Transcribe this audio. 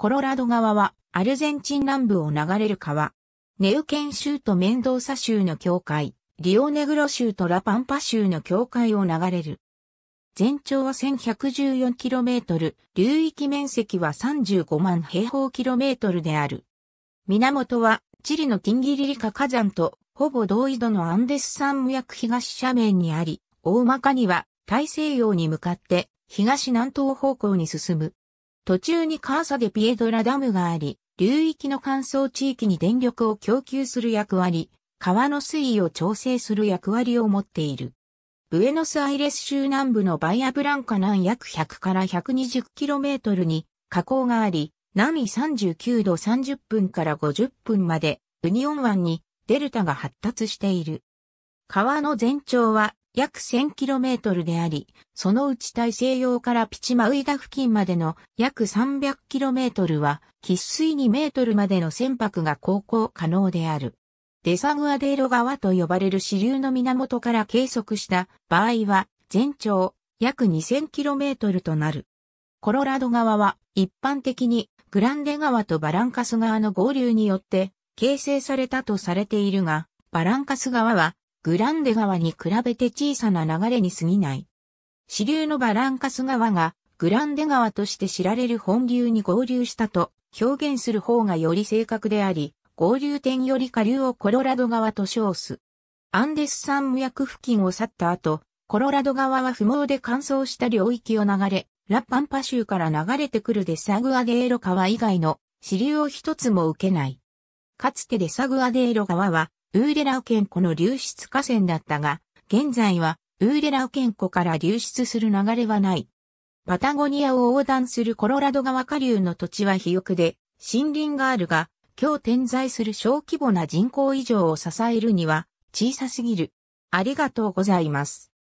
コロラド川はアルゼンチン南部を流れる川。ネウケン州とメンドーサ州の境界、リオネグロ州とラパンパ州の境界を流れる。全長は 1114km、流域面積は35万平方キロメートルである。源はチリのィンギリリカ火山とほぼ同緯度のアンデス山脈東斜面にあり、大まかには大西洋に向かって東南東方向に進む。途中にカーサでピエドラダムがあり、流域の乾燥地域に電力を供給する役割、川の水位を調整する役割を持っている。ブエノスアイレス州南部のバイアブランカ南約100から 120km に河口があり、南39度30分から50分まで、ウニオン湾にデルタが発達している。川の全長は約 1000km であり、そのうち大西洋からピチマウイダ付近までの約 300km は、喫水2メートルまでの船舶が航行可能である。デサグアデーロ川と呼ばれる支流の源から計測した場合は、全長約 2000km となる。コロラド川は一般的にグランデ川とバランカス川の合流によって形成されたとされているが、バランカス川はグランデ川に比べて小さな流れに過ぎない。支流のバランカス川がグランデ川として知られる本流に合流したと表現する方がより正確であり、合流点より下流をコロラド川と称す。アンデス山脈付近を去った後、コロラド川は不毛で乾燥した領域を流れ、ラパンパ州から流れてくるデサグアデーロ川以外の支流を一つも受けない。かつてデサグアデーロ川はウーレラウケン湖の流出河川だったが、現在はウーレラウケン湖から流出する流れはない。パタゴニアを横断するコロラド川下流の土地は肥沃で、森林があるが、今日点在する小規模な人口以上を支えるには小さすぎる。ありがとうございます。